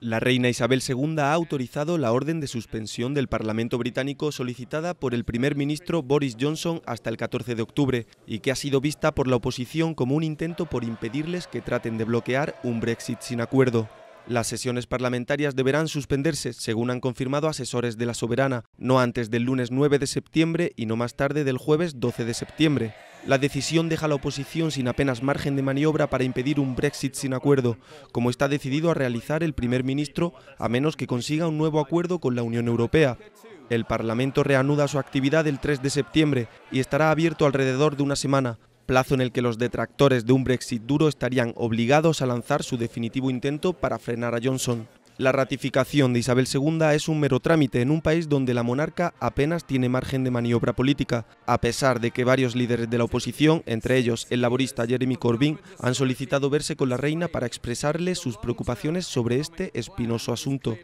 La reina Isabel II ha autorizado la orden de suspensión del Parlamento británico solicitada por el primer ministro Boris Johnson hasta el 14 de octubre y que ha sido vista por la oposición como un intento por impedirles que traten de bloquear un Brexit sin acuerdo. Las sesiones parlamentarias deberán suspenderse, según han confirmado asesores de la soberana, no antes del lunes 9 de septiembre y no más tarde del jueves 12 de septiembre. La decisión deja a la oposición sin apenas margen de maniobra para impedir un Brexit sin acuerdo, como está decidido a realizar el primer ministro a menos que consiga un nuevo acuerdo con la Unión Europea. El Parlamento reanuda su actividad el 3 de septiembre y estará abierto alrededor de una semana, plazo en el que los detractores de un Brexit duro estarían obligados a lanzar su definitivo intento para frenar a Johnson. La ratificación de Isabel II es un mero trámite en un país donde la monarca apenas tiene margen de maniobra política, a pesar de que varios líderes de la oposición, entre ellos el laborista Jeremy Corbyn, han solicitado verse con la reina para expresarle sus preocupaciones sobre este espinoso asunto.